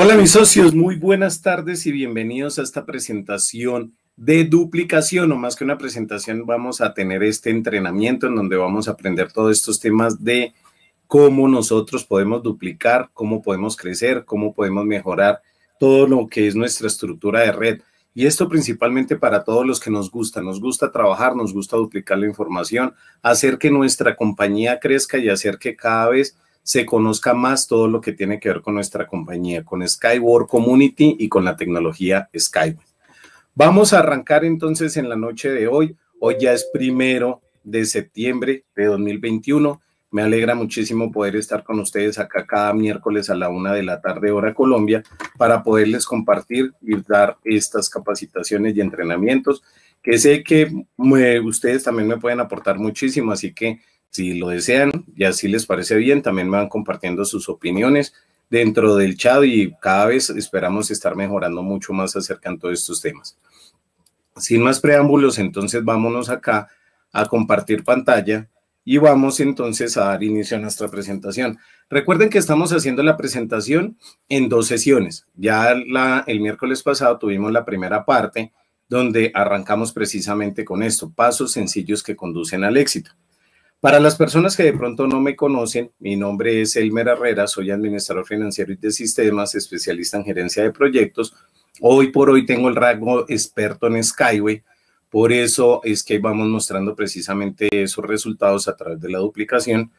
Hola mis socios, muy buenas tardes y bienvenidos a esta presentación de duplicación, o más que una presentación, vamos a tener este entrenamiento en donde vamos a aprender todos estos temas de cómo nosotros podemos duplicar, cómo podemos crecer, cómo podemos mejorar todo lo que es nuestra estructura de red. Y esto principalmente para todos los que nos gusta, nos gusta trabajar, nos gusta duplicar la información, hacer que nuestra compañía crezca y hacer que cada vez se conozca más todo lo que tiene que ver con nuestra compañía, con Skyward Community y con la tecnología Skyward. Vamos a arrancar entonces en la noche de hoy. Hoy ya es primero de septiembre de 2021. Me alegra muchísimo poder estar con ustedes acá cada miércoles a la una de la tarde, hora Colombia, para poderles compartir y dar estas capacitaciones y entrenamientos que sé que eh, ustedes también me pueden aportar muchísimo. Así que si lo desean y así les parece bien, también me van compartiendo sus opiniones dentro del chat y cada vez esperamos estar mejorando mucho más acerca de todos estos temas. Sin más preámbulos, entonces vámonos acá a compartir pantalla y vamos entonces a dar inicio a nuestra presentación. Recuerden que estamos haciendo la presentación en dos sesiones. Ya el miércoles pasado tuvimos la primera parte donde arrancamos precisamente con esto, pasos sencillos que conducen al éxito. Para las personas que de pronto no me conocen, mi nombre es Elmer Herrera, soy administrador financiero y de sistemas, especialista en gerencia de proyectos. Hoy por hoy tengo el rango experto en Skyway, por eso es que vamos mostrando precisamente esos resultados a través de la duplicación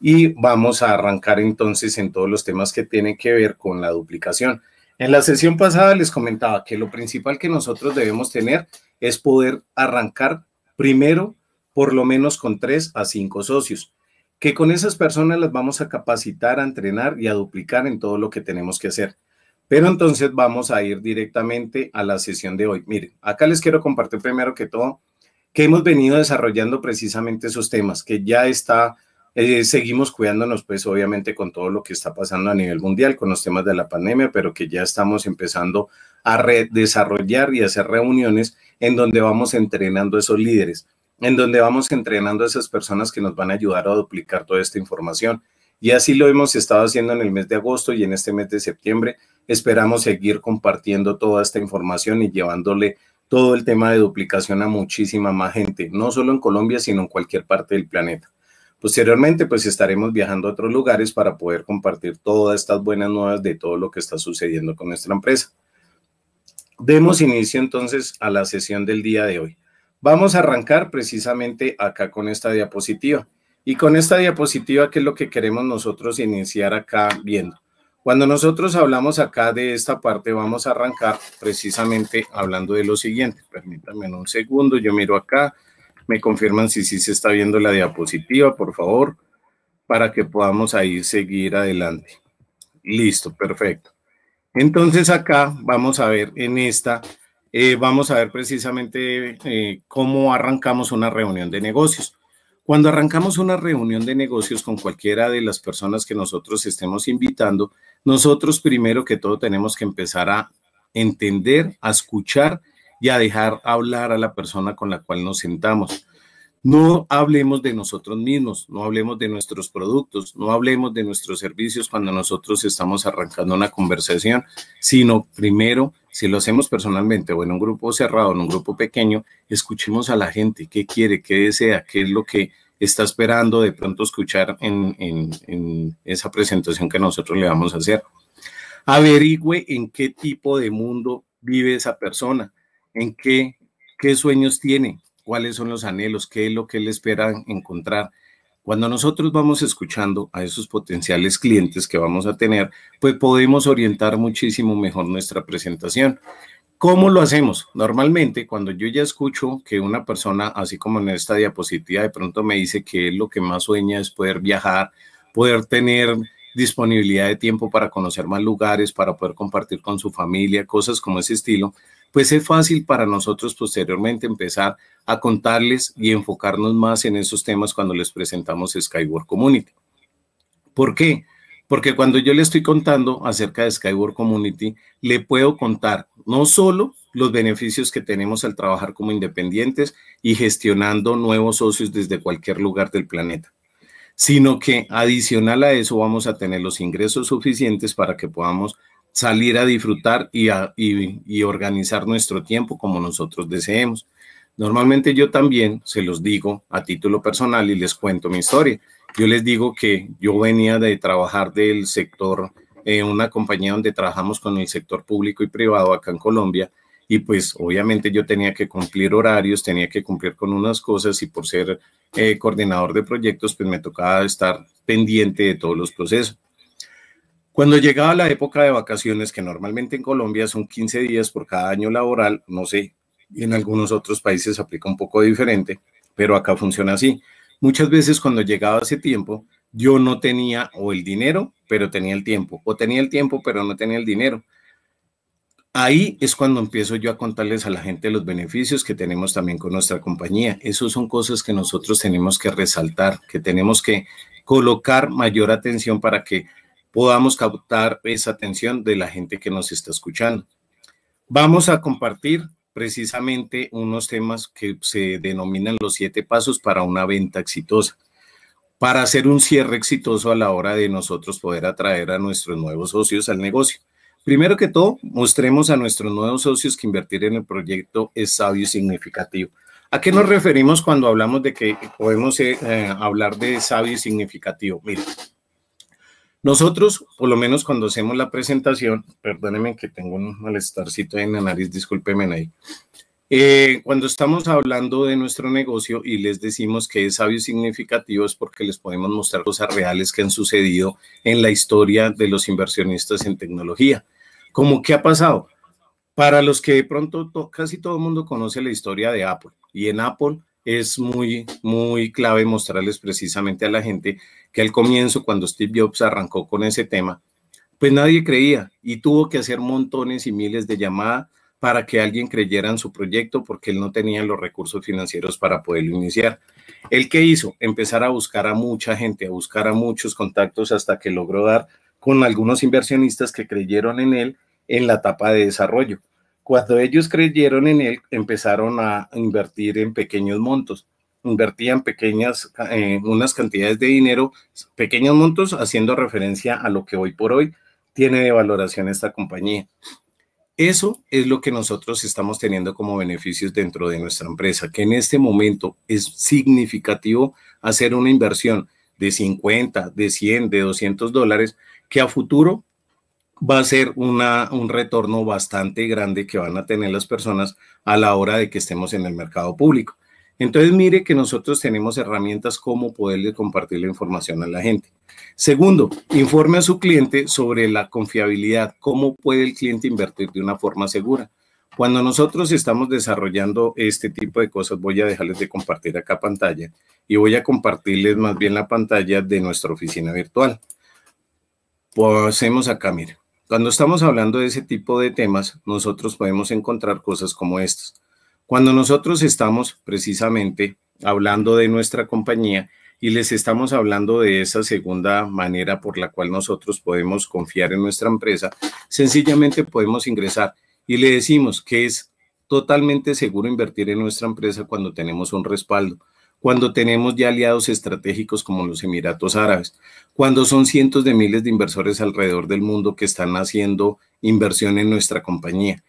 y vamos a arrancar entonces en todos los temas que tienen que ver con la duplicación. En la sesión pasada les comentaba que lo principal que nosotros debemos tener es poder arrancar primero por lo menos con tres a cinco socios, que con esas personas las vamos a capacitar, a entrenar y a duplicar en todo lo que tenemos que hacer. Pero entonces vamos a ir directamente a la sesión de hoy. Miren, acá les quiero compartir primero que todo que hemos venido desarrollando precisamente esos temas, que ya está, eh, seguimos cuidándonos pues obviamente con todo lo que está pasando a nivel mundial, con los temas de la pandemia, pero que ya estamos empezando a desarrollar y hacer reuniones en donde vamos entrenando a esos líderes en donde vamos entrenando a esas personas que nos van a ayudar a duplicar toda esta información. Y así lo hemos estado haciendo en el mes de agosto y en este mes de septiembre. Esperamos seguir compartiendo toda esta información y llevándole todo el tema de duplicación a muchísima más gente, no solo en Colombia, sino en cualquier parte del planeta. Posteriormente, pues estaremos viajando a otros lugares para poder compartir todas estas buenas nuevas de todo lo que está sucediendo con nuestra empresa. Demos inicio entonces a la sesión del día de hoy. Vamos a arrancar precisamente acá con esta diapositiva. Y con esta diapositiva, ¿qué es lo que queremos nosotros iniciar acá viendo? Cuando nosotros hablamos acá de esta parte, vamos a arrancar precisamente hablando de lo siguiente. Permítanme un segundo, yo miro acá, me confirman si sí se está viendo la diapositiva, por favor, para que podamos ahí seguir adelante. Listo, perfecto. Entonces acá vamos a ver en esta eh, vamos a ver precisamente eh, cómo arrancamos una reunión de negocios. Cuando arrancamos una reunión de negocios con cualquiera de las personas que nosotros estemos invitando, nosotros primero que todo tenemos que empezar a entender, a escuchar y a dejar hablar a la persona con la cual nos sentamos. No hablemos de nosotros mismos, no hablemos de nuestros productos, no hablemos de nuestros servicios cuando nosotros estamos arrancando una conversación, sino primero, si lo hacemos personalmente o en un grupo cerrado, en un grupo pequeño, escuchemos a la gente, qué quiere, qué desea, qué es lo que está esperando de pronto escuchar en, esa presentación que nosotros le vamos a hacer. Averigüe en qué tipo de mundo vive esa persona, en qué sueños tiene, cuáles son los anhelos, qué es lo que él espera encontrar. Cuando nosotros vamos escuchando a esos potenciales clientes que vamos a tener, pues podemos orientar muchísimo mejor nuestra presentación. ¿Cómo lo hacemos? Normalmente, cuando yo ya escucho que una persona, así como en esta diapositiva, de pronto me dice que lo que más sueña es poder viajar, poder tener disponibilidad de tiempo para conocer más lugares, para poder compartir con su familia, cosas como ese estilo, pues es fácil para nosotros posteriormente empezar a contarles y enfocarnos más en esos temas cuando les presentamos Skyward Community. ¿Por qué? Porque cuando yo le estoy contando acerca de Skyward Community, le puedo contar no solo los beneficios que tenemos al trabajar como independientes y gestionando nuevos socios desde cualquier lugar del planeta, sino que adicional a eso vamos a tener los ingresos suficientes para que podamos salir a disfrutar y, organizar nuestro tiempo como nosotros deseemos. Normalmente yo también se los digo a título personal y les cuento mi historia. Yo les digo que yo venía de trabajar del sector, eh, una compañía donde trabajamos con el sector público y privado acá en Colombia, y pues obviamente yo tenía que cumplir horarios, tenía que cumplir con unas cosas y por ser eh, coordinador de proyectos, pues me tocaba estar pendiente de todos los procesos. Cuando llegaba la época de vacaciones, que normalmente en Colombia son 15 días por cada año laboral, no sé, y en algunos otros países se aplica un poco diferente, pero acá funciona así. Muchas veces cuando llegaba ese tiempo, yo no tenía o el dinero, pero tenía el tiempo, o tenía el tiempo, pero no tenía el dinero. Ahí es cuando empiezo yo a contarles a la gente los beneficios que tenemos también con nuestra compañía. Esas son cosas que nosotros tenemos que resaltar, que tenemos que colocar mayor atención para que podamos captar esa atención de la gente que nos está escuchando. Vamos a compartir precisamente unos temas que se denominan los siete pasos para una venta exitosa, para hacer un cierre exitoso a la hora de nosotros poder atraer a nuestros nuevos socios al negocio. Primero que todo, mostremos a nuestros nuevos socios que invertir en el proyecto es sabio y significativo. ¿A qué nos referimos cuando hablamos de que podemos eh, hablar de sabio y significativo? Mira, nosotros, por lo menos cuando hacemos la presentación, perdónenme que tengo un malestarcito en la nariz, discúlpeme. ahí. Eh, cuando estamos hablando de nuestro negocio y les decimos que es sabio y significativo es porque les podemos mostrar cosas reales que han sucedido en la historia de los inversionistas en tecnología. ¿Cómo qué ha pasado? Para los que de pronto casi todo el mundo conoce la historia de Apple y en Apple es muy, muy clave mostrarles precisamente a la gente que al comienzo, cuando Steve Jobs arrancó con ese tema, pues nadie creía y tuvo que hacer montones y miles de llamadas para que alguien creyera en su proyecto porque él no tenía los recursos financieros para poderlo iniciar. ¿El qué hizo? Empezar a buscar a mucha gente, a buscar a muchos contactos hasta que logró dar con algunos inversionistas que creyeron en él en la etapa de desarrollo. Cuando ellos creyeron en él, empezaron a invertir en pequeños montos. Invertían pequeñas, eh, unas cantidades de dinero, pequeños montos, haciendo referencia a lo que hoy por hoy tiene de valoración esta compañía. Eso es lo que nosotros estamos teniendo como beneficios dentro de nuestra empresa, que en este momento es significativo hacer una inversión de 50, de 100, de 200 dólares, que a futuro va a ser una, un retorno bastante grande que van a tener las personas a la hora de que estemos en el mercado público. Entonces, mire que nosotros tenemos herramientas como poderle compartir la información a la gente. Segundo, informe a su cliente sobre la confiabilidad, cómo puede el cliente invertir de una forma segura. Cuando nosotros estamos desarrollando este tipo de cosas, voy a dejarles de compartir acá pantalla y voy a compartirles más bien la pantalla de nuestra oficina virtual. Pasemos pues, acá, mire cuando estamos hablando de ese tipo de temas, nosotros podemos encontrar cosas como estas. Cuando nosotros estamos precisamente hablando de nuestra compañía y les estamos hablando de esa segunda manera por la cual nosotros podemos confiar en nuestra empresa, sencillamente podemos ingresar y le decimos que es totalmente seguro invertir en nuestra empresa cuando tenemos un respaldo cuando tenemos ya aliados estratégicos como los Emiratos Árabes, cuando son cientos de miles de inversores alrededor del mundo que están haciendo inversión en nuestra compañía.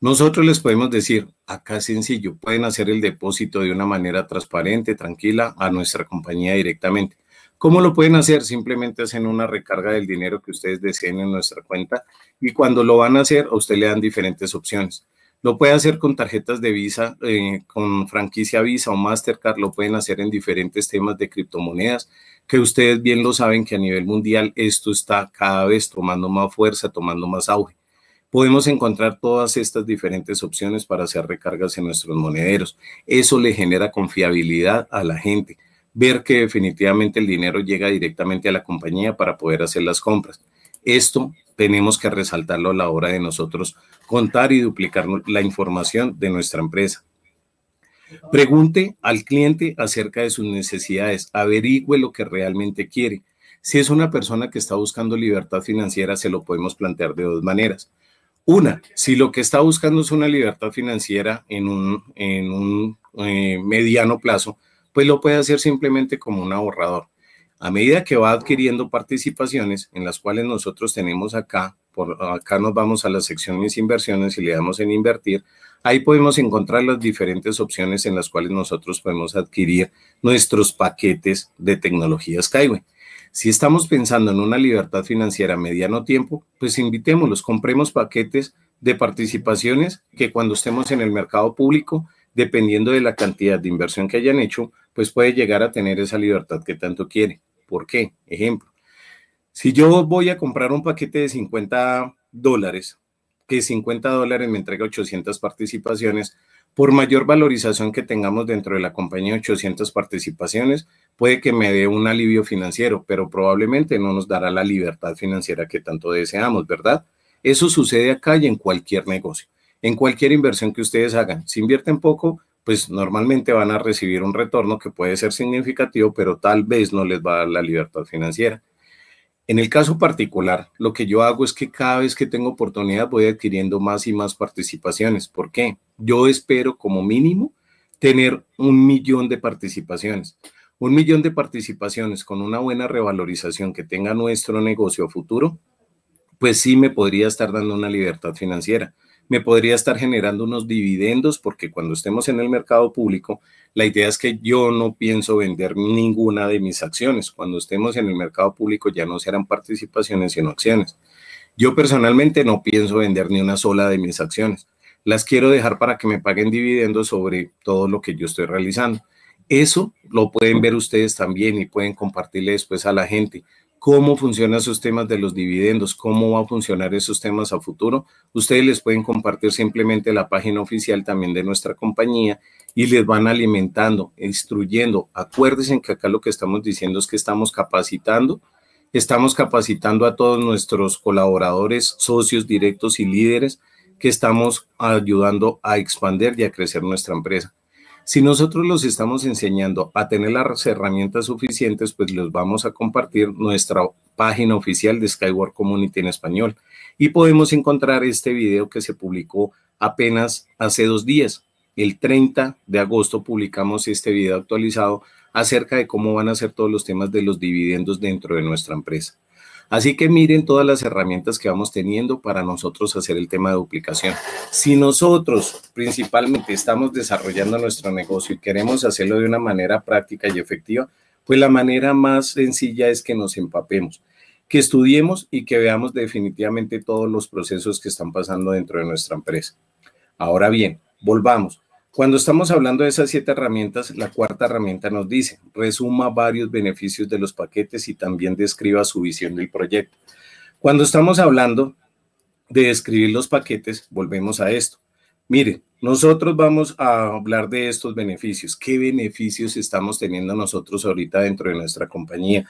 Nosotros les podemos decir, acá sencillo, pueden hacer el depósito de una manera transparente, tranquila, a nuestra compañía directamente. ¿Cómo lo pueden hacer? Simplemente hacen una recarga del dinero que ustedes deseen en nuestra cuenta y cuando lo van a hacer, a usted le dan diferentes opciones. Lo puede hacer con tarjetas de Visa, eh, con franquicia Visa o Mastercard, lo pueden hacer en diferentes temas de criptomonedas, que ustedes bien lo saben que a nivel mundial esto está cada vez tomando más fuerza, tomando más auge. Podemos encontrar todas estas diferentes opciones para hacer recargas en nuestros monederos. Eso le genera confiabilidad a la gente, ver que definitivamente el dinero llega directamente a la compañía para poder hacer las compras. Esto tenemos que resaltarlo a la hora de nosotros contar y duplicar la información de nuestra empresa. Pregunte al cliente acerca de sus necesidades, averigüe lo que realmente quiere. Si es una persona que está buscando libertad financiera, se lo podemos plantear de dos maneras. Una, si lo que está buscando es una libertad financiera en un, eh, mediano plazo, pues lo puede hacer simplemente como un ahorrador. A medida que va adquiriendo participaciones en las cuales nosotros tenemos acá, por acá nos vamos a las secciones inversiones y le damos en invertir, ahí podemos encontrar las diferentes opciones en las cuales nosotros podemos adquirir nuestros paquetes de tecnología Skyway. Si estamos pensando en una libertad financiera a mediano tiempo, pues invitémoslos, compremos paquetes de participaciones que cuando estemos en el mercado público, dependiendo de la cantidad de inversión que hayan hecho, pues puede llegar a tener esa libertad que tanto quiere. ¿Por qué? Ejemplo, si yo voy a comprar un paquete de 50 dólares, que 50 dólares me entrega 800 participaciones, por mayor valorización que tengamos dentro de la compañía, 800 participaciones, puede que me dé un alivio financiero, pero probablemente no nos dará la libertad financiera que tanto deseamos, ¿verdad? Eso sucede acá y en cualquier negocio, en cualquier inversión que ustedes hagan. Si invierten poco, pues normalmente van a recibir un retorno que puede ser significativo, pero tal vez no les va a dar la libertad financiera. En el caso particular, lo que yo hago es que cada vez que tengo oportunidad voy adquiriendo más y más participaciones. ¿Por qué? Yo espero como mínimo tener un millón de participaciones. Un millón de participaciones con una buena revalorización que tenga nuestro negocio futuro, pues sí me podría estar dando una libertad financiera me podría estar generando unos dividendos porque cuando estemos en el mercado público, la idea es que yo no pienso vender ninguna de mis acciones. Cuando estemos en el mercado público ya no serán participaciones sino acciones. Yo personalmente no pienso vender ni una sola de mis acciones. Las quiero dejar para que me paguen dividendos sobre todo lo que yo estoy realizando. Eso lo pueden ver ustedes también y pueden compartirle después a la gente cómo funcionan esos temas de los dividendos, cómo va a funcionar esos temas a futuro, ustedes les pueden compartir simplemente la página oficial también de nuestra compañía y les van alimentando, instruyendo. Acuérdense que acá lo que estamos diciendo es que estamos capacitando, estamos capacitando a todos nuestros colaboradores, socios directos y líderes que estamos ayudando a expandir y a crecer nuestra empresa. Si nosotros los estamos enseñando a tener las herramientas suficientes, pues los vamos a compartir nuestra página oficial de Skyward Community en español. Y podemos encontrar este video que se publicó apenas hace dos días. El 30 de agosto publicamos este video actualizado acerca de cómo van a ser todos los temas de los dividendos dentro de nuestra empresa. Así que miren todas las herramientas que vamos teniendo para nosotros hacer el tema de duplicación. Si nosotros principalmente estamos desarrollando nuestro negocio y queremos hacerlo de una manera práctica y efectiva, pues la manera más sencilla es que nos empapemos, que estudiemos y que veamos definitivamente todos los procesos que están pasando dentro de nuestra empresa. Ahora bien, volvamos. Cuando estamos hablando de esas siete herramientas, la cuarta herramienta nos dice, resuma varios beneficios de los paquetes y también describa su visión del proyecto. Cuando estamos hablando de describir los paquetes, volvemos a esto. Mire, nosotros vamos a hablar de estos beneficios. ¿Qué beneficios estamos teniendo nosotros ahorita dentro de nuestra compañía?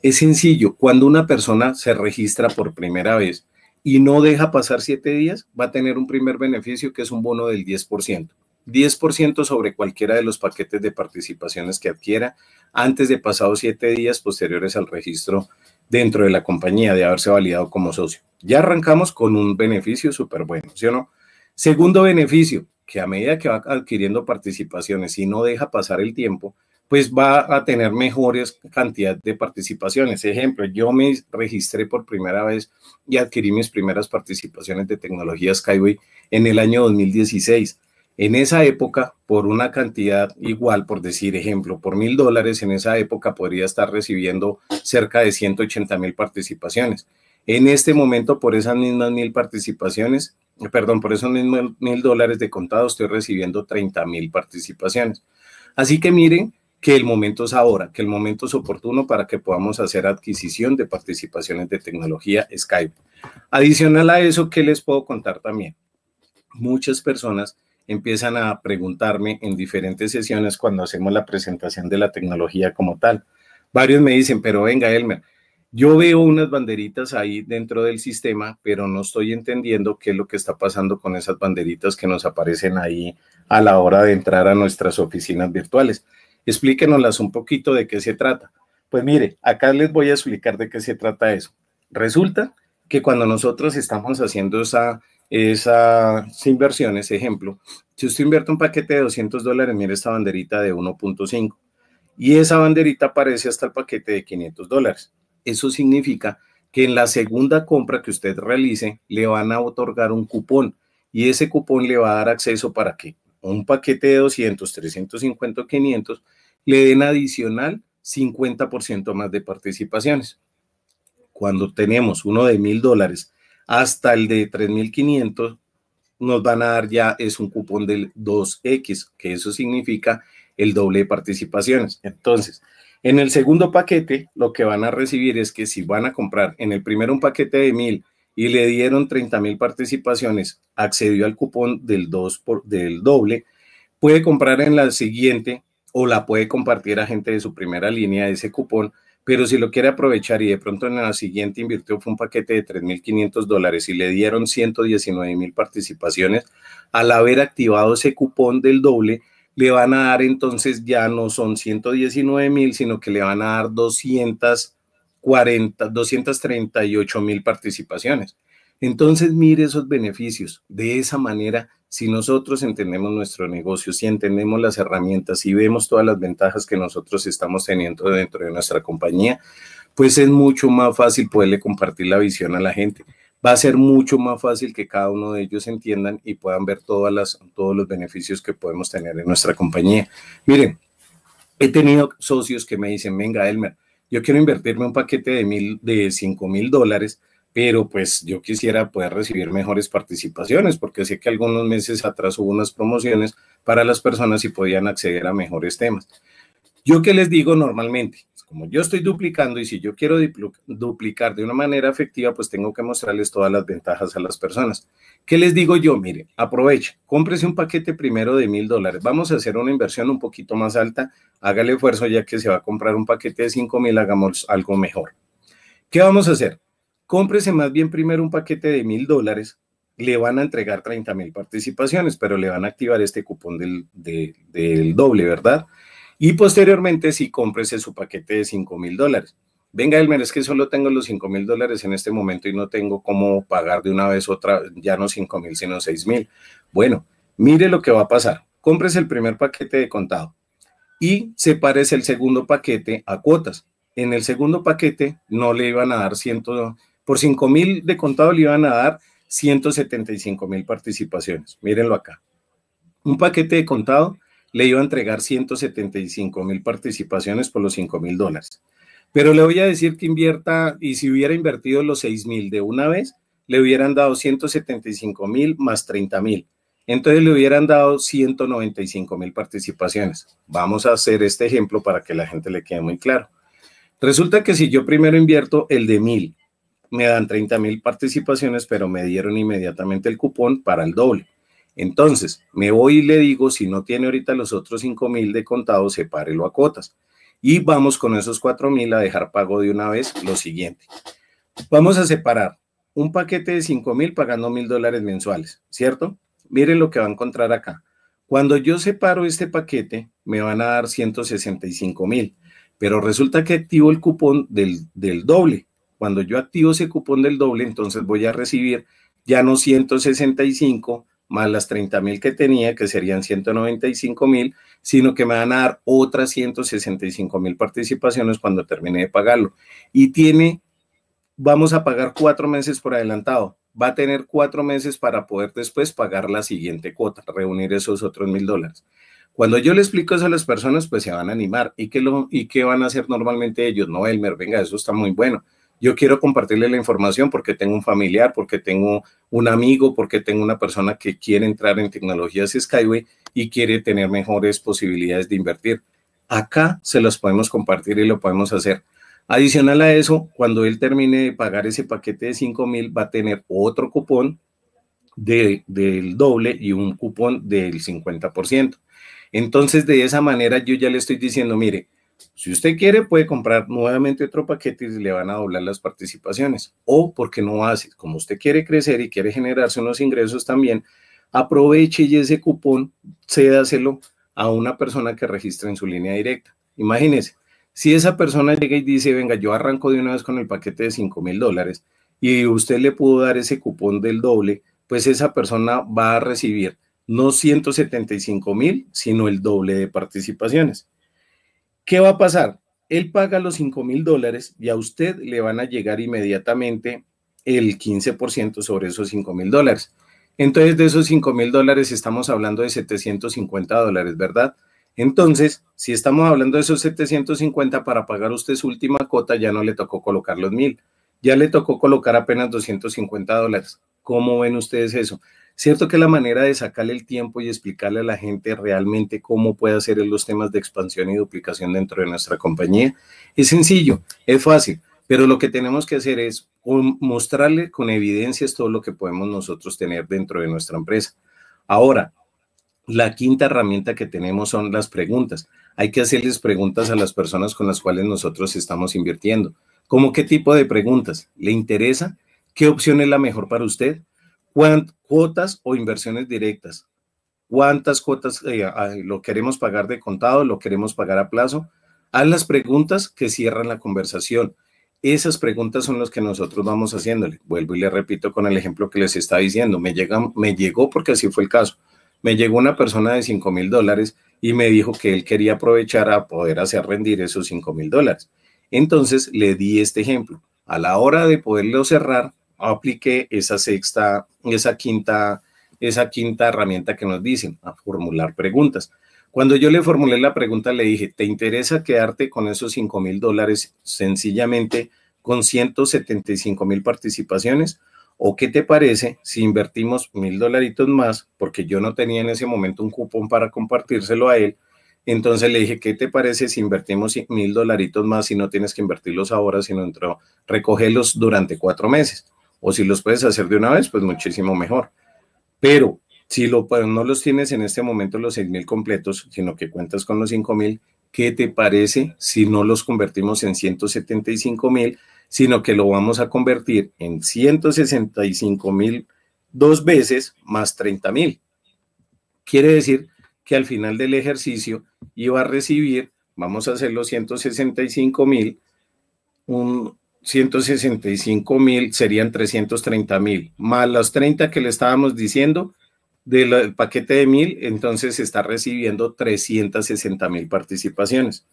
Es sencillo, cuando una persona se registra por primera vez y no deja pasar siete días, va a tener un primer beneficio que es un bono del 10%. 10% sobre cualquiera de los paquetes de participaciones que adquiera antes de pasados siete días posteriores al registro dentro de la compañía de haberse validado como socio. Ya arrancamos con un beneficio súper bueno, ¿sí o no? Segundo beneficio, que a medida que va adquiriendo participaciones y no deja pasar el tiempo, pues va a tener mejores cantidades de participaciones. Ejemplo, yo me registré por primera vez y adquirí mis primeras participaciones de tecnología Skyway en el año 2016. En esa época, por una cantidad igual, por decir ejemplo, por mil dólares, en esa época podría estar recibiendo cerca de 180 mil participaciones. En este momento, por esas mismas mil participaciones, perdón, por esos mismos mil dólares de contado, estoy recibiendo 30 mil participaciones. Así que miren que el momento es ahora, que el momento es oportuno para que podamos hacer adquisición de participaciones de tecnología Skype. Adicional a eso, ¿qué les puedo contar también? Muchas personas empiezan a preguntarme en diferentes sesiones cuando hacemos la presentación de la tecnología como tal. Varios me dicen, pero venga, Elmer, yo veo unas banderitas ahí dentro del sistema, pero no estoy entendiendo qué es lo que está pasando con esas banderitas que nos aparecen ahí a la hora de entrar a nuestras oficinas virtuales. Explíquenoslas un poquito de qué se trata. Pues mire, acá les voy a explicar de qué se trata eso. Resulta que cuando nosotros estamos haciendo esa esas inversiones, ejemplo, si usted invierte un paquete de 200 dólares, mire esta banderita de 1.5 y esa banderita aparece hasta el paquete de 500 dólares. Eso significa que en la segunda compra que usted realice le van a otorgar un cupón y ese cupón le va a dar acceso para que un paquete de 200, 350, 500 le den adicional 50% más de participaciones. Cuando tenemos uno de mil dólares hasta el de 3500 nos van a dar ya es un cupón del 2X, que eso significa el doble de participaciones. Entonces, en el segundo paquete, lo que van a recibir es que si van a comprar en el primero un paquete de 1000 y le dieron 30.000 mil participaciones, accedió al cupón del, 2 por, del doble, puede comprar en la siguiente o la puede compartir a gente de su primera línea ese cupón pero si lo quiere aprovechar y de pronto en la siguiente invirtió fue un paquete de 3.500 dólares y le dieron 119.000 participaciones, al haber activado ese cupón del doble, le van a dar entonces ya no son $119,000, mil, sino que le van a dar 240, 238 mil participaciones. Entonces, mire esos beneficios. De esa manera, si nosotros entendemos nuestro negocio, si entendemos las herramientas y vemos todas las ventajas que nosotros estamos teniendo dentro de nuestra compañía, pues es mucho más fácil poderle compartir la visión a la gente. Va a ser mucho más fácil que cada uno de ellos entiendan y puedan ver todas las, todos los beneficios que podemos tener en nuestra compañía. Miren, he tenido socios que me dicen, venga, Elmer, yo quiero invertirme un paquete de, mil, de 5 mil dólares pero pues yo quisiera poder recibir mejores participaciones, porque sé que algunos meses atrás hubo unas promociones para las personas y podían acceder a mejores temas. Yo qué les digo normalmente, pues, como yo estoy duplicando y si yo quiero duplicar de una manera efectiva, pues tengo que mostrarles todas las ventajas a las personas. ¿Qué les digo yo? Mire, aproveche, cómprese un paquete primero de mil dólares. Vamos a hacer una inversión un poquito más alta, hágale esfuerzo ya que se va a comprar un paquete de cinco mil, hagamos algo mejor. ¿Qué vamos a hacer? cómprese más bien primero un paquete de mil dólares, le van a entregar 30 mil participaciones, pero le van a activar este cupón del, del doble, ¿verdad? Y posteriormente, si sí, cómprese su paquete de 5 mil dólares. Venga, Elmer, es que solo tengo los 5 mil dólares en este momento y no tengo cómo pagar de una vez otra, ya no 5 mil, sino 6 mil. Bueno, mire lo que va a pasar. Cómprese el primer paquete de contado y sepárese el segundo paquete a cuotas. En el segundo paquete no le iban a dar 100 por 5 mil de contado le iban a dar 175 mil participaciones. Mírenlo acá. Un paquete de contado le iba a entregar 175 mil participaciones por los 5 mil dólares. Pero le voy a decir que invierta, y si hubiera invertido los 6 mil de una vez, le hubieran dado 175 mil más 30 mil. Entonces le hubieran dado 195 mil participaciones. Vamos a hacer este ejemplo para que la gente le quede muy claro. Resulta que si yo primero invierto el de mil me dan 30 mil participaciones, pero me dieron inmediatamente el cupón para el doble. Entonces, me voy y le digo, si no tiene ahorita los otros 5 mil de contado, sepárelo a cuotas. Y vamos con esos 4 mil a dejar pago de una vez lo siguiente. Vamos a separar un paquete de 5 mil pagando mil dólares mensuales, ¿cierto? Miren lo que va a encontrar acá. Cuando yo separo este paquete, me van a dar 165 mil, pero resulta que activo el cupón del, del doble, cuando yo activo ese cupón del doble, entonces voy a recibir ya no 165 más las 30 mil que tenía, que serían 195 mil, sino que me van a dar otras 165 mil participaciones cuando termine de pagarlo. Y tiene, vamos a pagar cuatro meses por adelantado. Va a tener cuatro meses para poder después pagar la siguiente cuota, reunir esos otros mil dólares. Cuando yo le explico eso a las personas, pues se van a animar. ¿Y qué, lo, ¿Y qué van a hacer normalmente ellos? No, Elmer, venga, eso está muy bueno yo quiero compartirle la información porque tengo un familiar, porque tengo un amigo, porque tengo una persona que quiere entrar en tecnologías Skyway y quiere tener mejores posibilidades de invertir. Acá se los podemos compartir y lo podemos hacer. Adicional a eso, cuando él termine de pagar ese paquete de 5 mil, va a tener otro cupón del doble y un cupón del 50%. Entonces, de esa manera, yo ya le estoy diciendo, mire, si usted quiere, puede comprar nuevamente otro paquete y le van a doblar las participaciones. O porque no hace, como usted quiere crecer y quiere generarse unos ingresos también, aproveche y ese cupón cédaselo a una persona que registre en su línea directa. Imagínese, si esa persona llega y dice, venga, yo arranco de una vez con el paquete de 5 mil dólares y usted le pudo dar ese cupón del doble, pues esa persona va a recibir no 175 mil, sino el doble de participaciones. ¿Qué va a pasar? Él paga los 5 mil dólares y a usted le van a llegar inmediatamente el 15% sobre esos 5 mil dólares. Entonces, de esos 5 mil dólares estamos hablando de 750 dólares, ¿verdad? Entonces, si estamos hablando de esos 750 para pagar usted su última cuota, ya no le tocó colocar los mil, ya le tocó colocar apenas 250 dólares. ¿Cómo ven ustedes eso? Cierto que la manera de sacarle el tiempo y explicarle a la gente realmente cómo puede hacer en los temas de expansión y duplicación dentro de nuestra compañía es sencillo, es fácil, pero lo que tenemos que hacer es mostrarle con evidencias todo lo que podemos nosotros tener dentro de nuestra empresa. Ahora, la quinta herramienta que tenemos son las preguntas. Hay que hacerles preguntas a las personas con las cuales nosotros estamos invirtiendo. ¿Cómo qué tipo de preguntas? ¿Le interesa? ¿Qué opción es la mejor para usted? cuotas o inversiones directas. ¿Cuántas cuotas eh, lo queremos pagar de contado, lo queremos pagar a plazo? a las preguntas que cierran la conversación. Esas preguntas son las que nosotros vamos haciéndole. Vuelvo y le repito con el ejemplo que les está diciendo. Me, llega, me llegó porque así fue el caso. Me llegó una persona de 5 mil dólares y me dijo que él quería aprovechar a poder hacer rendir esos 5 mil dólares. Entonces le di este ejemplo. A la hora de poderlo cerrar, aplique esa sexta, esa quinta, esa quinta herramienta que nos dicen, a formular preguntas. Cuando yo le formulé la pregunta, le dije, ¿te interesa quedarte con esos 5 mil dólares sencillamente con 175 mil participaciones? ¿O qué te parece si invertimos mil dolaritos más? Porque yo no tenía en ese momento un cupón para compartírselo a él. Entonces le dije, ¿qué te parece si invertimos mil dolaritos más y no tienes que invertirlos ahora, sino recogerlos durante cuatro meses? o si los puedes hacer de una vez, pues muchísimo mejor. Pero si pues, no los tienes en este momento los 6.000 completos, sino que cuentas con los 5.000, ¿qué te parece si no los convertimos en 175.000, sino que lo vamos a convertir en 165.000 dos veces más 30.000? Quiere decir que al final del ejercicio iba a recibir, vamos a hacer los 165.000, un, 165 mil serían 330 mil, más los 30 que le estábamos diciendo del eh, paquete de mil, entonces está recibiendo 360 mil participaciones.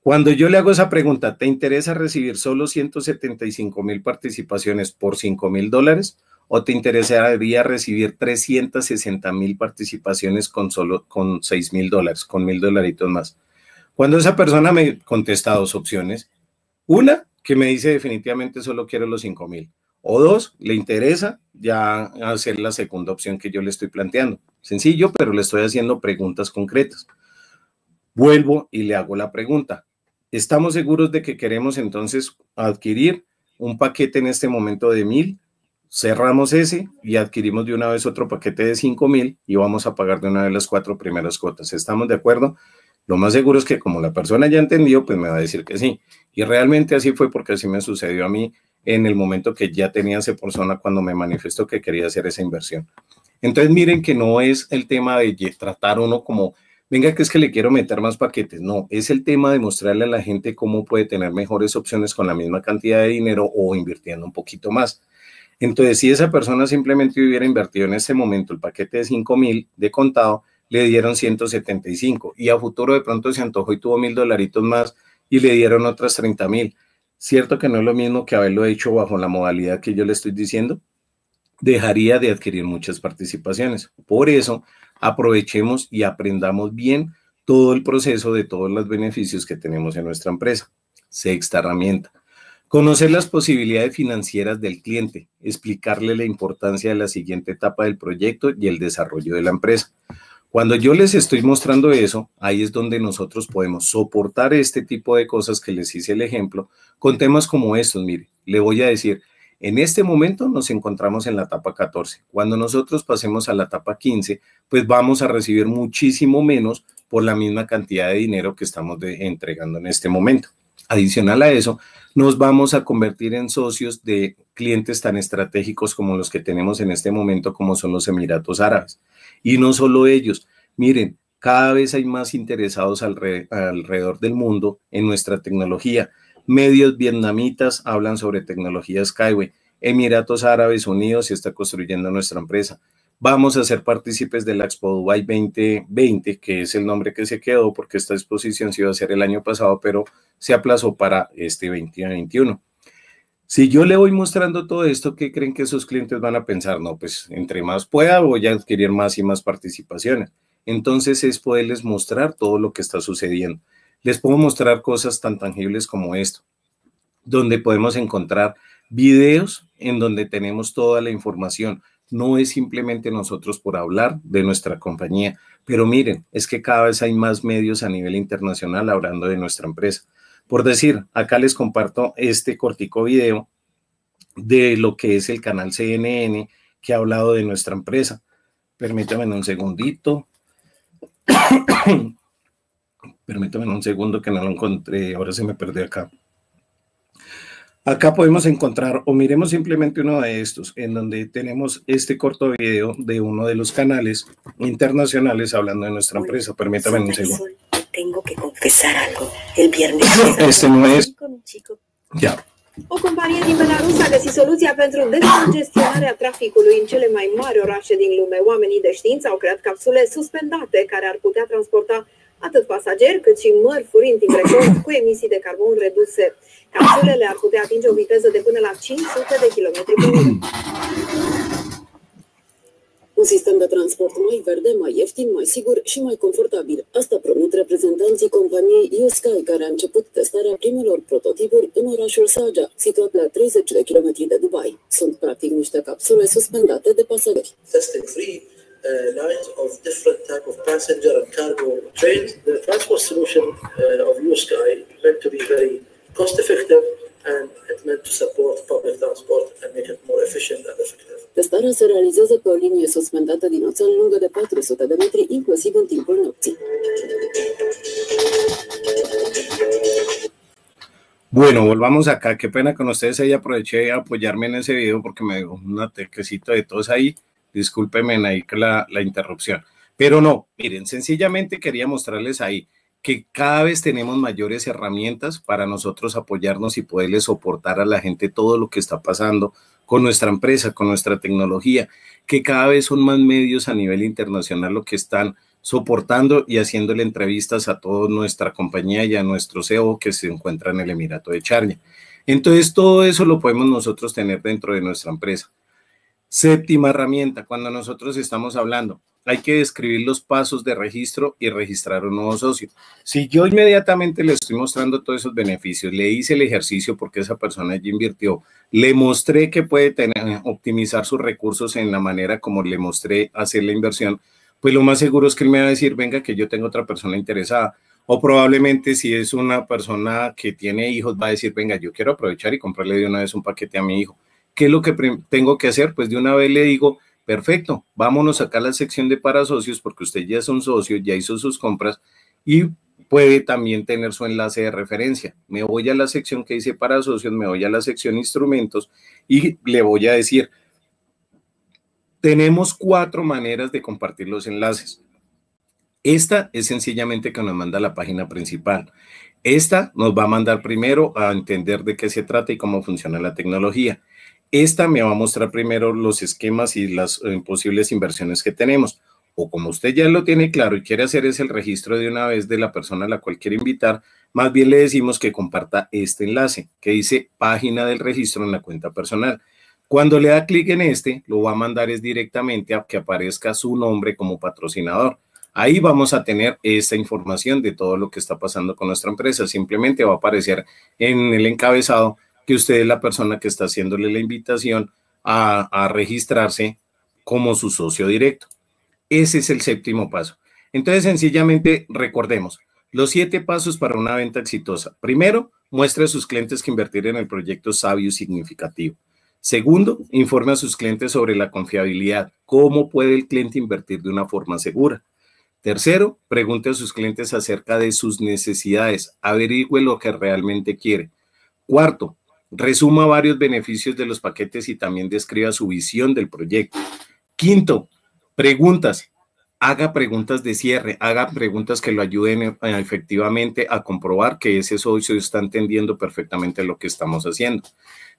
Cuando yo le hago esa pregunta, ¿te interesa recibir solo 175 mil participaciones por 5 mil dólares? ¿O te interesaría recibir 360 mil participaciones con solo con 6 mil dólares, con mil dolaritos más? Cuando esa persona me contesta dos opciones, una, que me dice definitivamente solo quiero los 5 mil. O dos, le interesa ya hacer la segunda opción que yo le estoy planteando. Sencillo, pero le estoy haciendo preguntas concretas. Vuelvo y le hago la pregunta. ¿Estamos seguros de que queremos entonces adquirir un paquete en este momento de mil? Cerramos ese y adquirimos de una vez otro paquete de 5 mil y vamos a pagar de una de las cuatro primeras cuotas. ¿Estamos de acuerdo? Lo más seguro es que como la persona ya entendió, pues me va a decir que sí. Y realmente así fue porque así me sucedió a mí en el momento que ya tenía esa persona cuando me manifestó que quería hacer esa inversión. Entonces miren que no es el tema de tratar uno como, venga que es que le quiero meter más paquetes. No, es el tema de mostrarle a la gente cómo puede tener mejores opciones con la misma cantidad de dinero o invirtiendo un poquito más. Entonces, si esa persona simplemente hubiera invertido en ese momento el paquete de 5 mil de contado, le dieron 175 y a futuro de pronto se antojó y tuvo mil dolaritos más y le dieron otras 30 mil. Cierto que no es lo mismo que haberlo hecho bajo la modalidad que yo le estoy diciendo, dejaría de adquirir muchas participaciones. Por eso, aprovechemos y aprendamos bien todo el proceso de todos los beneficios que tenemos en nuestra empresa. Sexta herramienta. Conocer las posibilidades financieras del cliente, explicarle la importancia de la siguiente etapa del proyecto y el desarrollo de la empresa. Cuando yo les estoy mostrando eso, ahí es donde nosotros podemos soportar este tipo de cosas que les hice el ejemplo con temas como estos. Mire, le voy a decir, en este momento nos encontramos en la etapa 14. Cuando nosotros pasemos a la etapa 15, pues vamos a recibir muchísimo menos por la misma cantidad de dinero que estamos entregando en este momento. Adicional a eso, nos vamos a convertir en socios de clientes tan estratégicos como los que tenemos en este momento, como son los Emiratos Árabes. Y no solo ellos. Miren, cada vez hay más interesados alrededor del mundo en nuestra tecnología. Medios vietnamitas hablan sobre tecnología Skyway. Emiratos Árabes Unidos se está construyendo nuestra empresa. Vamos a ser partícipes de la Expo Dubai 2020, que es el nombre que se quedó porque esta exposición se iba a hacer el año pasado, pero se aplazó para este 2021. Si yo le voy mostrando todo esto, ¿qué creen que sus clientes van a pensar? No, pues entre más pueda voy a adquirir más y más participaciones. Entonces es poderles mostrar todo lo que está sucediendo. Les puedo mostrar cosas tan tangibles como esto, donde podemos encontrar videos en donde tenemos toda la información. No es simplemente nosotros por hablar de nuestra compañía, pero miren, es que cada vez hay más medios a nivel internacional hablando de nuestra empresa. Por decir, acá les comparto este cortico video de lo que es el canal CNN que ha hablado de nuestra empresa. Permítanme un segundito. Permítanme un segundo que no lo encontré, ahora se me perdió acá. Acá podemos encontrar o miremos simplemente uno de estos, en donde tenemos este corto video de uno de los canales internacionales hablando de nuestra empresa. Permítame un segundo. Tengo que confesar algo. El viernes... este un este... Ya. O companie din Belarus a găsit soluția pentru descongestionarea traficului în cele mai mari orașe din lume. Oamenii de știință au creat capsule suspendate care ar putea transporta atât pasageri cât și mărfuri în timp record cu emisii de carbon reduse. Capsulele ar putea atinge o viteză de până la 500 de km pe oră. Un sistem de transport mai verde, mai ieftin, mai sigur și mai confortabil. Asta promit reprezentanții companiei USky, care a început testarea primelor prototipuri în orașul Saja, situat la 30 de kilometri de Dubai. Sunt practic niște capsule suspendate de pasageri. Testing free Uh, lines of different type of passenger and cargo trains. The transport solution uh, of USky meant to be very cost effective and it meant to support public transport and make it more efficient and se realizează pe o linie suspendată din oțel lungă de 400 de metri, inclusiv în timpul nopții. Bueno, volvamos acá. Qué pena con ustedes ahí. Aproveché de apoyarme en ese video porque me dio una tequecita de todos ahí. Discúlpenme ahí la, la interrupción. Pero no, miren, sencillamente quería mostrarles ahí que cada vez tenemos mayores herramientas para nosotros apoyarnos y poderle soportar a la gente todo lo que está pasando con nuestra empresa, con nuestra tecnología, que cada vez son más medios a nivel internacional lo que están soportando y haciéndole entrevistas a toda nuestra compañía y a nuestro CEO que se encuentra en el Emirato de Charnia. Entonces, todo eso lo podemos nosotros tener dentro de nuestra empresa. Séptima herramienta, cuando nosotros estamos hablando, hay que describir los pasos de registro y registrar un nuevo socio. Si yo inmediatamente le estoy mostrando todos esos beneficios, le hice el ejercicio porque esa persona ya invirtió, le mostré que puede optimizar sus recursos en la manera como le mostré hacer la inversión, pues lo más seguro es que él me va a decir, venga, que yo tengo otra persona interesada. O probablemente si es una persona que tiene hijos, va a decir, venga, yo quiero aprovechar y comprarle de una vez un paquete a mi hijo. ¿Qué es lo que tengo que hacer? Pues de una vez le digo, Perfecto, vámonos acá a la sección de para socios porque usted ya es un socio, ya hizo sus compras y puede también tener su enlace de referencia. Me voy a la sección que dice para socios, me voy a la sección instrumentos y le voy a decir, tenemos cuatro maneras de compartir los enlaces. Esta es sencillamente que nos manda la página principal. Esta nos va a mandar primero a entender de qué se trata y cómo funciona la tecnología. Esta me va a mostrar primero los esquemas y las eh, posibles inversiones que tenemos. O como usted ya lo tiene claro y quiere hacer es el registro de una vez de la persona a la cual quiere invitar, más bien le decimos que comparta este enlace que dice página del registro en la cuenta personal. Cuando le da clic en este, lo va a mandar es directamente a que aparezca su nombre como patrocinador. Ahí vamos a tener esta información de todo lo que está pasando con nuestra empresa. Simplemente va a aparecer en el encabezado que usted es la persona que está haciéndole la invitación a, registrarse como su socio directo. Ese es el séptimo paso. Entonces, sencillamente recordemos los siete pasos para una venta exitosa. Primero, muestre a sus clientes que invertir en el proyecto sabio y significativo. Segundo, informe a sus clientes sobre la confiabilidad, cómo puede el cliente invertir de una forma segura. Tercero, pregunte a sus clientes acerca de sus necesidades, averigüe lo que realmente quiere. Cuarto, resuma varios beneficios de los paquetes y también describa su visión del proyecto. Quinto, preguntas. Haga preguntas de cierre, haga preguntas que lo ayuden eh, efectivamente a comprobar que ese socio está entendiendo perfectamente lo que estamos haciendo.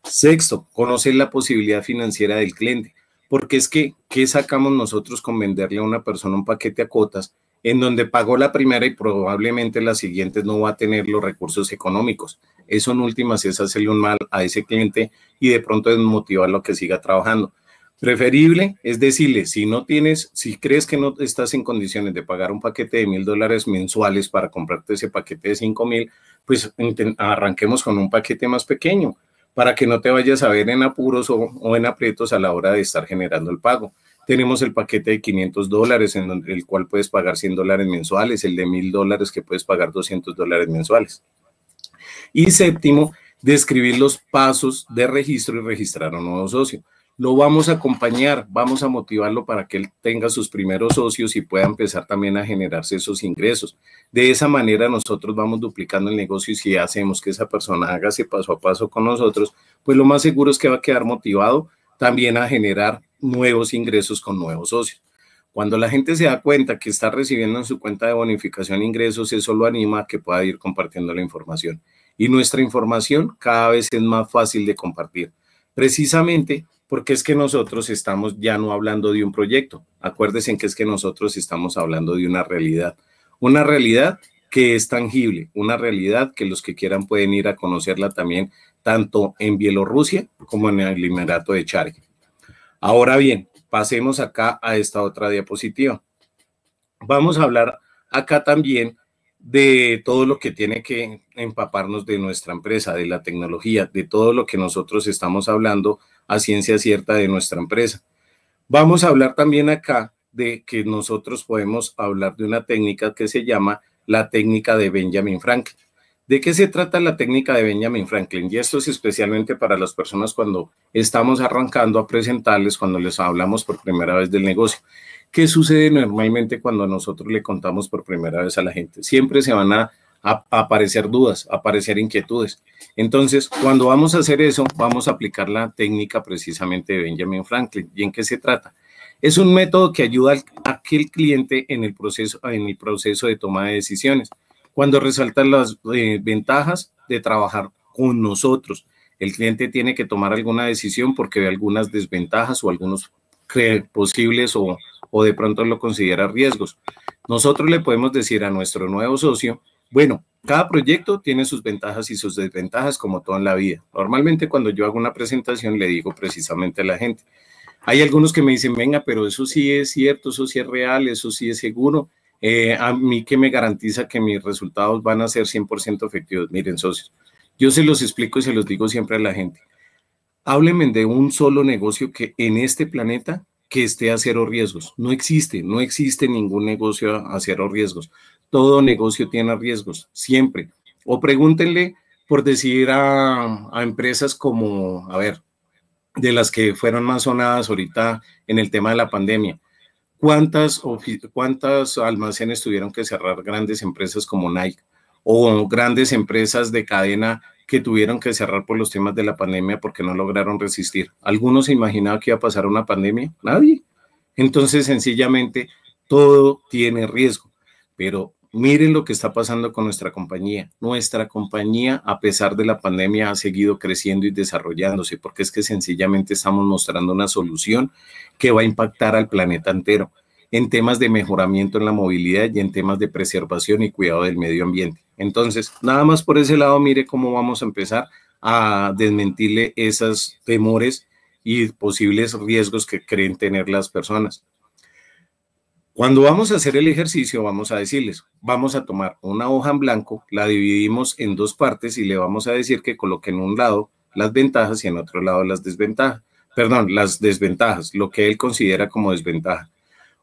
Sexto, conocer la posibilidad financiera del cliente, porque es que, ¿qué sacamos nosotros con venderle a una persona un paquete a cuotas en donde pagó la primera y probablemente la siguiente no va a tener los recursos económicos. Eso en últimas es hacerle un mal a ese cliente y de pronto desmotivarlo a que siga trabajando. Preferible es decirle, si no tienes, si crees que no estás en condiciones de pagar un paquete de mil dólares mensuales para comprarte ese paquete de cinco mil, pues arranquemos con un paquete más pequeño para que no te vayas a ver en apuros o en aprietos a la hora de estar generando el pago. Tenemos el paquete de 500 dólares, en el cual puedes pagar 100 dólares mensuales, el de 1000 dólares que puedes pagar 200 dólares mensuales. Y séptimo, describir los pasos de registro y registrar a un nuevo socio. Lo vamos a acompañar, vamos a motivarlo para que él tenga sus primeros socios y pueda empezar también a generarse esos ingresos. De esa manera nosotros vamos duplicando el negocio y si hacemos que esa persona haga ese paso a paso con nosotros, pues lo más seguro es que va a quedar motivado también a generar nuevos ingresos con nuevos socios. Cuando la gente se da cuenta que está recibiendo en su cuenta de bonificación ingresos, eso lo anima a que pueda ir compartiendo la información. Y nuestra información cada vez es más fácil de compartir, precisamente porque es que nosotros estamos ya no hablando de un proyecto. Acuérdense que es que nosotros estamos hablando de una realidad, una realidad que es tangible, una realidad que los que quieran pueden ir a conocerla también, tanto en Bielorrusia como en el Emirato de Charge. Ahora bien, pasemos acá a esta otra diapositiva. Vamos a hablar acá también de todo lo que tiene que empaparnos de nuestra empresa, de la tecnología, de todo lo que nosotros estamos hablando a ciencia cierta de nuestra empresa. Vamos a hablar también acá de que nosotros podemos hablar de una técnica que se llama la técnica de Benjamin Franklin. ¿De qué se trata la técnica de Benjamin Franklin? Y esto es especialmente para las personas cuando estamos arrancando a presentarles, cuando les hablamos por primera vez del negocio. ¿Qué sucede normalmente cuando nosotros le contamos por primera vez a la gente? Siempre se van a, aparecer dudas, aparecer inquietudes. Entonces, cuando vamos a hacer eso, vamos a aplicar la técnica precisamente de Benjamin Franklin. ¿Y en qué se trata? Es un método que ayuda a aquel cliente en el proceso, en el proceso de toma de decisiones cuando resaltan las eh, ventajas de trabajar con nosotros. El cliente tiene que tomar alguna decisión porque ve algunas desventajas o algunos posibles o, o de pronto lo considera riesgos. Nosotros le podemos decir a nuestro nuevo socio, bueno, cada proyecto tiene sus ventajas y sus desventajas como todo en la vida. Normalmente cuando yo hago una presentación le digo precisamente a la gente, hay algunos que me dicen, venga, pero eso sí es cierto, eso sí es real, eso sí es seguro. Eh, a mí que me garantiza que mis resultados van a ser 100% efectivos. Miren, socios, yo se los explico y se los digo siempre a la gente. Háblenme de un solo negocio que en este planeta que esté a cero riesgos. No existe, no existe ningún negocio a cero riesgos. Todo negocio tiene riesgos, siempre. O pregúntenle, por decir, a, a empresas como, a ver, de las que fueron más sonadas ahorita en el tema de la pandemia cuántas, almacenes tuvieron que cerrar grandes empresas como Nike o grandes empresas de cadena que tuvieron que cerrar por los temas de la pandemia porque no lograron resistir. ¿Algunos se imaginaba que iba a pasar una pandemia? Nadie. Entonces, sencillamente, todo tiene riesgo, pero Miren lo que está pasando con nuestra compañía. Nuestra compañía, a pesar de la pandemia, ha seguido creciendo y desarrollándose, porque es que sencillamente estamos mostrando una solución que va a impactar al planeta entero en temas de mejoramiento en la movilidad y en temas de preservación y cuidado del medio ambiente. Entonces, nada más por ese lado, mire cómo vamos a empezar a desmentirle esos temores y posibles riesgos que creen tener las personas. Cuando vamos a hacer el ejercicio, vamos a decirles, vamos a tomar una hoja en blanco, la dividimos en dos partes y le vamos a decir que coloque en un lado las ventajas y en otro lado las desventajas. Perdón, las desventajas, lo que él considera como desventaja.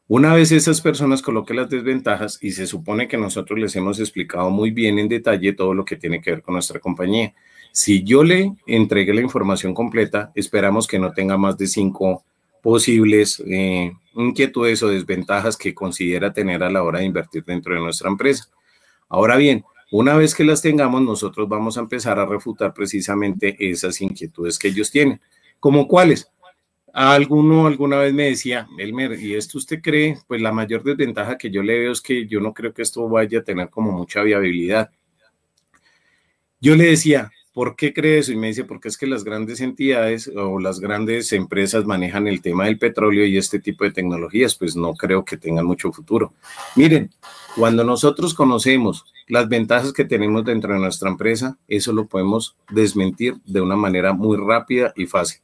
Una vez esas personas coloquen las desventajas y se supone que nosotros les hemos explicado muy bien en detalle todo lo que tiene que ver con nuestra compañía. Si yo le entregué la información completa, esperamos que no tenga más de cinco posibles eh, inquietudes o desventajas que considera tener a la hora de invertir dentro de nuestra empresa. Ahora bien, una vez que las tengamos, nosotros vamos a empezar a refutar precisamente esas inquietudes que ellos tienen. ¿Cómo cuáles? Alguno alguna vez me decía, Elmer, ¿y esto usted cree? Pues la mayor desventaja que yo le veo es que yo no creo que esto vaya a tener como mucha viabilidad. Yo le decía, ¿Por qué cree eso? Y me dice, porque es que las grandes entidades o las grandes empresas manejan el tema del petróleo y este tipo de tecnologías, pues no creo que tengan mucho futuro. Miren, cuando nosotros conocemos las ventajas que tenemos dentro de nuestra empresa, eso lo podemos desmentir de una manera muy rápida y fácil.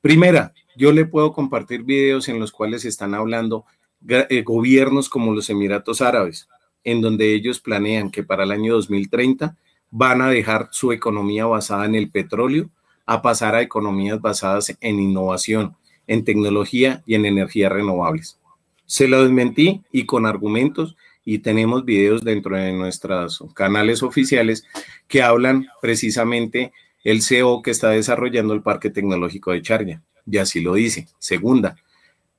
Primera, yo le puedo compartir videos en los cuales están hablando eh, gobiernos como los Emiratos Árabes, en donde ellos planean que para el año 2030 van a dejar su economía basada en el petróleo a pasar a economías basadas en innovación, en tecnología y en energías renovables. Se lo desmentí y con argumentos y tenemos videos dentro de nuestros canales oficiales que hablan precisamente el CEO que está desarrollando el Parque Tecnológico de Charnia. Y así lo dice. Segunda,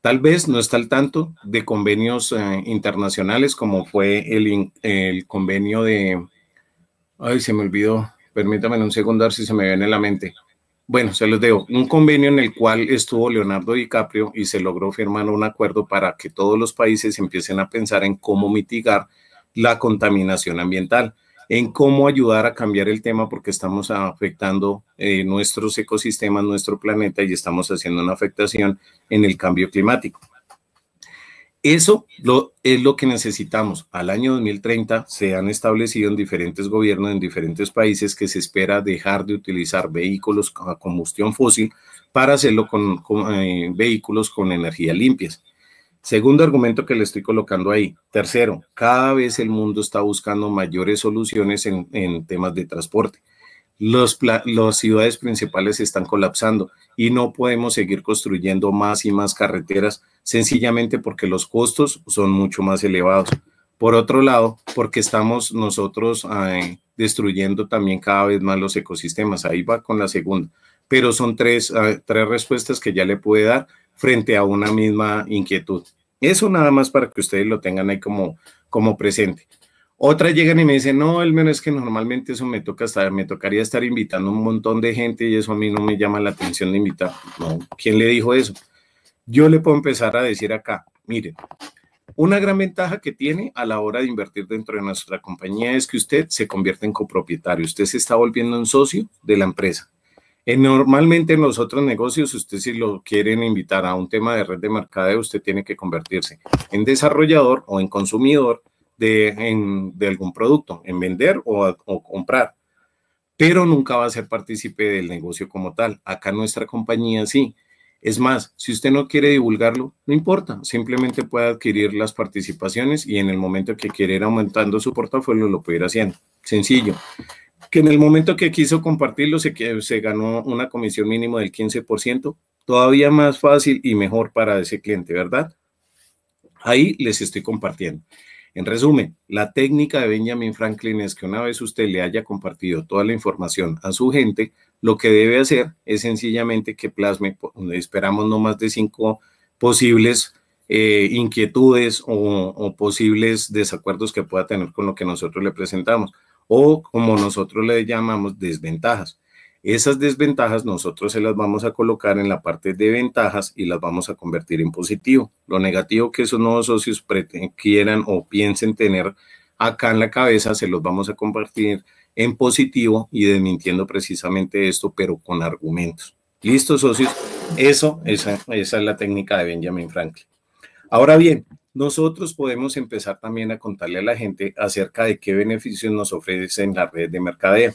tal vez no está al tanto de convenios eh, internacionales como fue el convenio de Ay, se me olvidó. Permítanme un segundo a ver si se me viene en la mente. Bueno, se los dejo. Un convenio en el cual estuvo Leonardo DiCaprio y se logró firmar un acuerdo para que todos los países empiecen a pensar en cómo mitigar la contaminación ambiental, en cómo ayudar a cambiar el tema porque estamos afectando eh, nuestros ecosistemas, nuestro planeta y estamos haciendo una afectación en el cambio climático. Eso es lo que necesitamos. Al año 2030 se han establecido en diferentes gobiernos, en diferentes países, que se espera dejar de utilizar vehículos a combustión fósil para hacerlo con, eh, vehículos con energía limpias. Segundo argumento que le estoy colocando ahí. Tercero, cada vez el mundo está buscando mayores soluciones en temas de transporte los las ciudades principales están colapsando y no podemos seguir construyendo más y más carreteras sencillamente porque los costos son mucho más elevados. Por otro lado, porque estamos nosotros eh, destruyendo también cada vez más los ecosistemas. Ahí va con la segunda. Pero son tres, eh, tres respuestas que ya le pude dar frente a una misma inquietud. Eso nada más para que ustedes lo tengan ahí como, como presente. Otra llegan y me dicen, no, el menos es que normalmente eso me toca estar, me tocaría estar invitando un montón de gente y eso a mí no me llama la atención de invitar. No, ¿quién le dijo eso? Yo le puedo empezar a decir acá, miren, una gran ventaja que tiene a la hora de invertir dentro de nuestra compañía es que usted se convierte en copropietario, usted se está volviendo un socio de la empresa. En, normalmente en los otros negocios, usted si lo quieren invitar a un tema de red de mercadeo, usted tiene que convertirse en desarrollador o en consumidor de, algún producto, en vender o, comprar, pero nunca va a ser partícipe del negocio como tal. Acá nuestra compañía sí. Es más, si usted no quiere divulgarlo, no importa, simplemente puede adquirir las participaciones y en el momento que quiera ir aumentando su portafolio lo puede ir haciendo. Sencillo. Que en el momento que quiso compartirlo se, se ganó una comisión mínimo del 15%, todavía más fácil y mejor para ese cliente, ¿verdad? Ahí les estoy compartiendo. En resumen, la técnica de Benjamin Franklin es que una vez usted le haya compartido toda la información a su gente, lo que debe hacer es sencillamente que plasme, esperamos no más de cinco posibles eh, inquietudes o, posibles desacuerdos que pueda tener con lo que nosotros le presentamos o como nosotros le llamamos desventajas. Esas desventajas nosotros se las vamos a colocar en la parte de ventajas y las vamos a convertir en positivo. Lo negativo que esos nuevos socios quieran o piensen tener acá en la cabeza se los vamos a compartir en positivo y desmintiendo precisamente esto, pero con argumentos. ¿Listo, socios? Eso, esa, es la técnica de Benjamin Franklin. Ahora bien, nosotros podemos empezar también a contarle a la gente acerca de qué beneficios nos ofrecen las redes de mercadeo.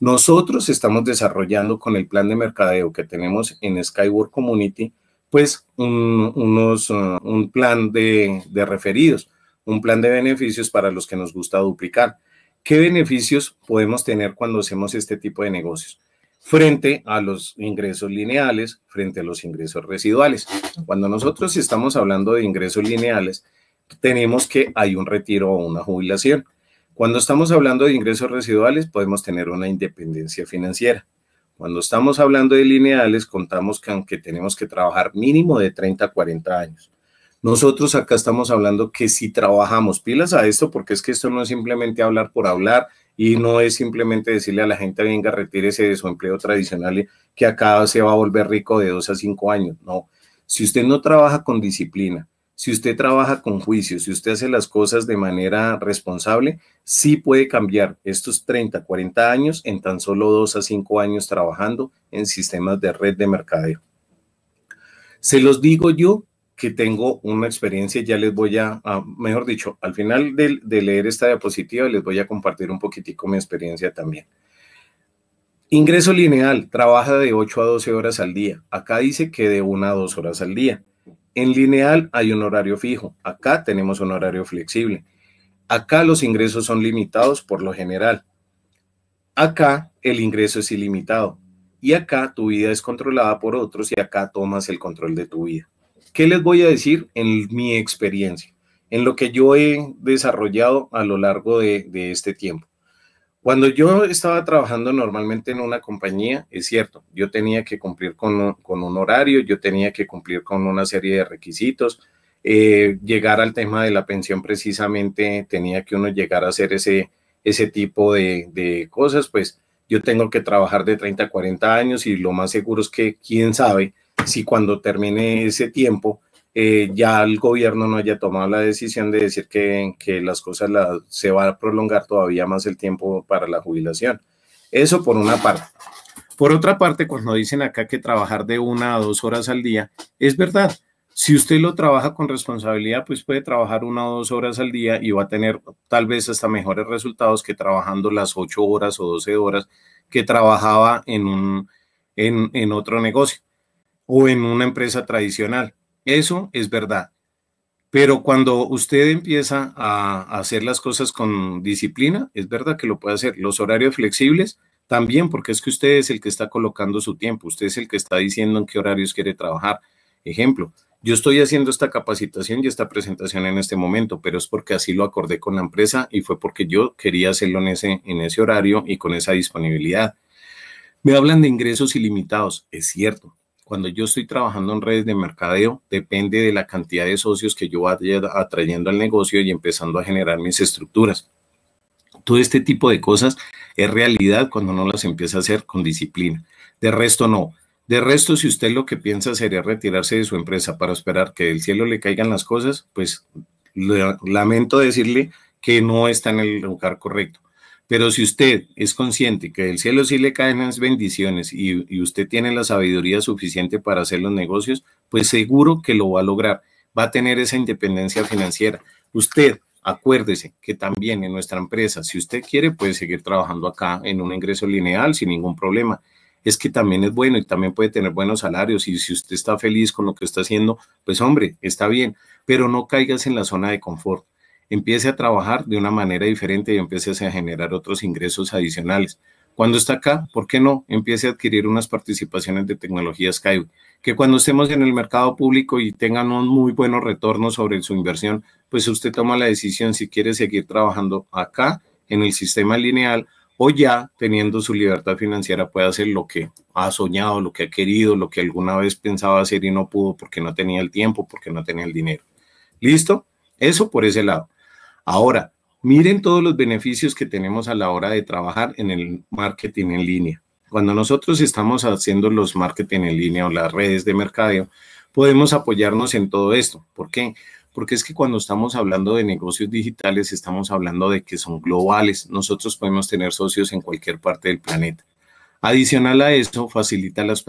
Nosotros estamos desarrollando con el plan de mercadeo que tenemos en Skyward Community, pues eh, un, plan de, de referidos, un plan de beneficios para los que nos gusta duplicar. ¿Qué beneficios podemos tener cuando hacemos este tipo de negocios? frente a los ingresos lineales, frente a los ingresos residuales. Cuando nosotros estamos hablando de ingresos lineales, tenemos que hay un retiro o una jubilación. Cuando estamos hablando de ingresos residuales, podemos tener una independencia financiera. Cuando estamos hablando de lineales, contamos que aunque tenemos que trabajar mínimo de 30 a 40 años. Nosotros acá estamos hablando que si trabajamos pilas a esto, porque es que esto no es simplemente hablar por hablar y no es simplemente decirle a la gente, venga, retírese de su empleo tradicional que acá se va a volver rico de dos a cinco años. No, si usted no trabaja con disciplina, si usted trabaja con juicio, si usted hace las cosas de manera responsable, sí puede cambiar estos 30, 40 años en tan solo 2 a 5 años trabajando en sistemas de red de mercadeo. Se los digo yo que tengo una experiencia, ya les voy a, mejor dicho, al final de, de leer esta diapositiva les voy a compartir un poquitico mi experiencia también. Ingreso lineal, trabaja de 8 a 12 horas al día. Acá dice que de 1 a 2 horas al día. En lineal hay un horario fijo, acá tenemos un horario flexible. Acá los ingresos son limitados por lo general. Acá el ingreso es ilimitado. Y acá tu vida es controlada por otros y acá tomas el control de tu vida. ¿Qué les voy a decir en mi experiencia? En lo que yo he desarrollado a lo largo de, este tiempo. Cuando yo estaba trabajando normalmente en una compañía, es cierto, yo tenía que cumplir con un, horario, yo tenía que cumplir con una serie de requisitos. Eh, llegar al tema de la pensión precisamente tenía que uno llegar a hacer ese, ese tipo de, de cosas, pues yo tengo que trabajar de 30 a 40 años y lo más seguro es que quién sabe si cuando termine ese tiempo eh, ya el gobierno no haya tomado la decisión de decir que, que las cosas se va a prolongar todavía más el tiempo para la jubilación. Eso por una parte. Por otra parte, cuando dicen acá que trabajar de una a dos horas al día, es verdad. Si usted lo trabaja con responsabilidad, pues puede trabajar una o dos horas al día y va a tener tal vez hasta mejores resultados que trabajando las ocho horas o doce horas que trabajaba en, un, en otro negocio o en una empresa tradicional. Eso es verdad. Pero cuando usted empieza a hacer las cosas con disciplina, es verdad que lo puede hacer. Los horarios flexibles también, porque es que usted es el que está colocando su tiempo, usted es el que está diciendo en qué horarios quiere trabajar. Ejemplo, yo estoy haciendo esta capacitación y esta presentación en este momento, pero es porque así lo acordé con la empresa y fue porque yo quería hacerlo en ese, en ese horario y con esa disponibilidad. Me hablan de ingresos ilimitados, es cierto, cuando yo estoy trabajando en redes de mercadeo, depende de la cantidad de socios que yo vaya atrayendo al negocio y empezando a generar mis estructuras. Todo este tipo de cosas es realidad cuando uno las empieza a hacer con disciplina. De resto, no. De resto, si usted lo que piensa sería retirarse de su empresa para esperar que del cielo le caigan las cosas, pues lamento decirle que no está en el lugar correcto. Pero si usted es consciente que del cielo sí le caen las bendiciones y, y, usted tiene la sabiduría suficiente para hacer los negocios, pues seguro que lo va a lograr, va a tener esa independencia financiera. Usted, acuérdese que también en nuestra empresa, si usted quiere, puede seguir trabajando acá en un ingreso lineal sin ningún problema. Es que también es bueno y también puede tener buenos salarios y si usted está feliz con lo que está haciendo, pues hombre, está bien, pero no caigas en la zona de confort empiece a trabajar de una manera diferente y empiece a generar otros ingresos adicionales. Cuando está acá, ¿por qué no empiece a adquirir unas participaciones de tecnología Sky, Que cuando estemos en el mercado público y tengan un muy buenos retornos sobre su inversión, pues usted toma la decisión si quiere seguir trabajando acá en el sistema lineal o ya teniendo su libertad financiera puede hacer lo que ha soñado, lo que ha querido, lo que alguna vez pensaba hacer y no pudo porque no tenía el tiempo, porque no tenía el dinero. ¿Listo? Eso por ese lado. Ahora, miren todos los beneficios que tenemos a la hora de trabajar en el marketing en línea. Cuando nosotros estamos haciendo los marketing en línea o las redes de mercadeo, podemos apoyarnos en todo esto. ¿Por qué? Porque es que cuando estamos hablando de negocios digitales, estamos hablando de que son globales. Nosotros podemos tener socios en cualquier parte del planeta. Adicional a eso, facilita las